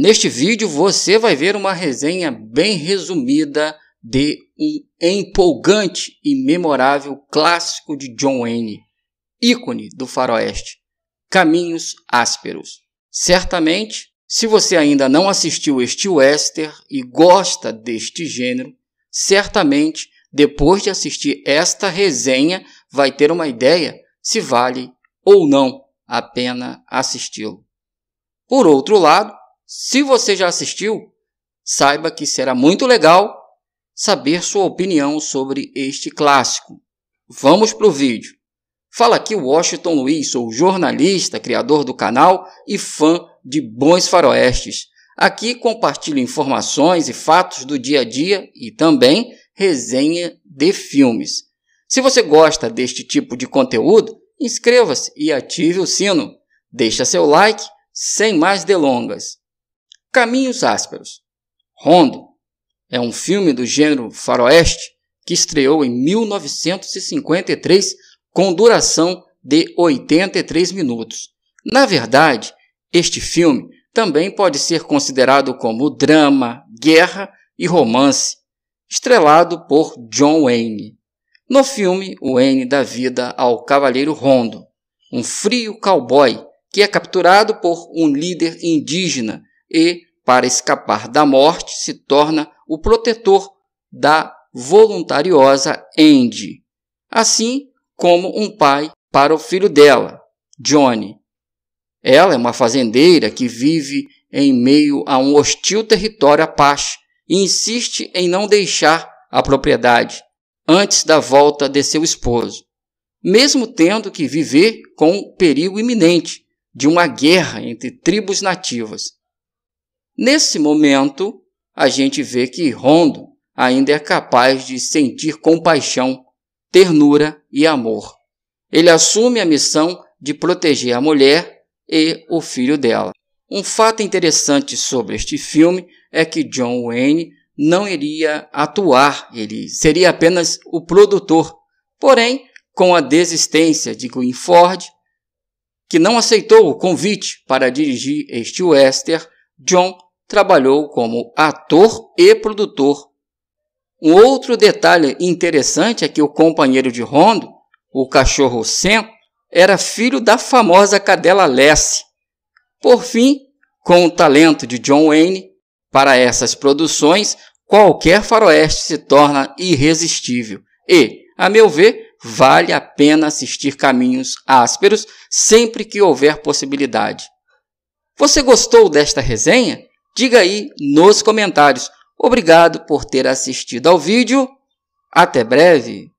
Neste vídeo você vai ver uma resenha bem resumida de um empolgante e memorável clássico de John Wayne, ícone do faroeste, Caminhos Ásperos. Certamente, se você ainda não assistiu este western e gosta deste gênero, certamente depois de assistir esta resenha vai ter uma ideia se vale ou não a pena assisti-lo. Por outro lado, se você já assistiu, saiba que será muito legal saber sua opinião sobre este clássico. Vamos para o vídeo. Fala aqui Washington Luiz, sou jornalista, criador do canal e fã de bons faroestes. Aqui compartilho informações e fatos do dia a dia e também resenha de filmes. Se você gosta deste tipo de conteúdo, inscreva-se e ative o sino. Deixa seu like, sem mais delongas. Caminhos Ásperos. Rondo é um filme do gênero faroeste que estreou em 1953 com duração de 83 minutos. Na verdade, este filme também pode ser considerado como drama, guerra e romance, estrelado por John Wayne. No filme, Wayne dá vida ao Cavaleiro Rondo, um frio cowboy que é capturado por um líder indígena e para escapar da morte, se torna o protetor da voluntariosa Andy, assim como um pai para o filho dela, Johnny. Ela é uma fazendeira que vive em meio a um hostil território Apache e insiste em não deixar a propriedade antes da volta de seu esposo, mesmo tendo que viver com o perigo iminente de uma guerra entre tribos nativas Nesse momento, a gente vê que Rondo ainda é capaz de sentir compaixão, ternura e amor. Ele assume a missão de proteger a mulher e o filho dela. Um fato interessante sobre este filme é que John Wayne não iria atuar, ele seria apenas o produtor. Porém, com a desistência de Ford que não aceitou o convite para dirigir este western, John trabalhou como ator e produtor. Um outro detalhe interessante é que o companheiro de Rondo, o cachorro Sam, era filho da famosa cadela Lessie. Por fim, com o talento de John Wayne para essas produções, qualquer faroeste se torna irresistível e, a meu ver, vale a pena assistir Caminhos Ásperos sempre que houver possibilidade. Você gostou desta resenha? Diga aí nos comentários. Obrigado por ter assistido ao vídeo. Até breve!